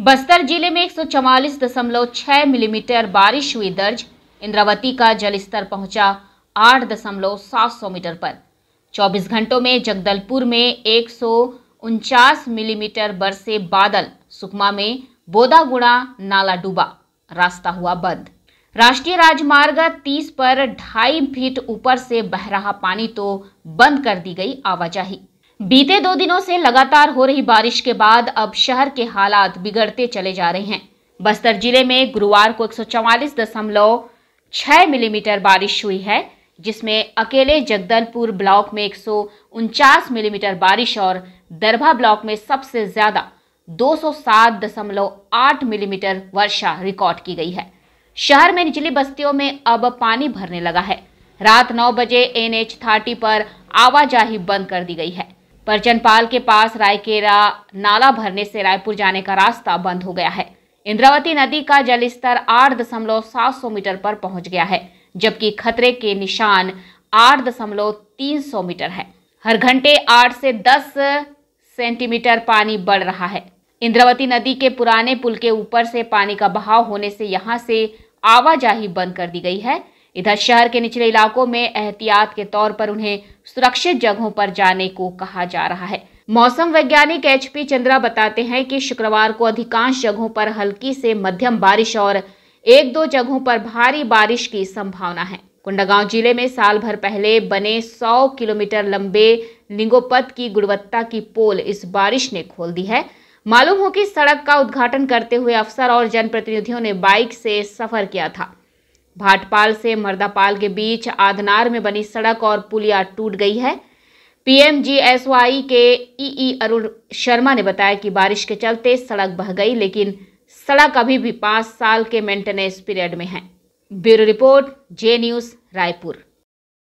बस्तर जिले में एक मिलीमीटर बारिश हुई दर्ज इंद्रावती का जलस्तर पहुंचा 8.700 मीटर पर 24 घंटों में जगदलपुर में एक मिलीमीटर बरसे बादल सुकमा में बोदागुड़ा नाला डूबा रास्ता हुआ बंद राष्ट्रीय राजमार्ग 30 पर ढाई फीट ऊपर से बह रहा पानी तो बंद कर दी गई आवाजाही बीते दो दिनों से लगातार हो रही बारिश के बाद अब शहर के हालात बिगड़ते चले जा रहे हैं बस्तर जिले में गुरुवार को एक मिलीमीटर बारिश हुई है जिसमें अकेले जगदलपुर ब्लॉक में एक मिलीमीटर बारिश और दरभा ब्लॉक में सबसे ज्यादा 207.8 मिलीमीटर वर्षा रिकॉर्ड की गई है शहर में निचली बस्तियों में अब पानी भरने लगा है रात 9 बजे एन एच पर आवाजाही बंद कर दी गई है परचनपाल के पास रायकेरा नाला भरने से रायपुर जाने का रास्ता बंद हो गया है इंद्रावती नदी का जलस्तर आठ दशमलव सात सौ मीटर पर पहुंच गया है जबकि खतरे के निशान आठ दशमलव तीन सौ मीटर है हर घंटे आठ से दस सेंटीमीटर पानी बढ़ रहा है इंद्रावती नदी के पुराने पुल के ऊपर से पानी का बहाव होने से यहाँ से आवाजाही बंद कर दी गई है इधर शहर के निचले इलाकों में एहतियात के तौर पर उन्हें सुरक्षित जगहों पर जाने को कहा जा रहा है मौसम वैज्ञानिक एच पी चंद्रा बताते हैं कि शुक्रवार को अधिकांश जगहों पर हल्की से मध्यम बारिश और एक दो जगहों पर भारी बारिश की संभावना है कोंडागांव जिले में साल भर पहले बने 100 किलोमीटर लंबे लिंगोपत की गुणवत्ता की पोल इस बारिश ने खोल दी है मालूम हो कि सड़क का उद्घाटन करते हुए अफसर और जनप्रतिनिधियों ने बाइक से सफर किया था भाटपाल से मर्दापाल के बीच आधनार में बनी सड़क और पुलिया टूट गई है पीएमजीएसवाई के ईई अरुण शर्मा ने बताया कि बारिश के चलते सड़क बह गई लेकिन सड़क अभी भी पाँच साल के मेंटेनेंस पीरियड में है bureau report J news Raipur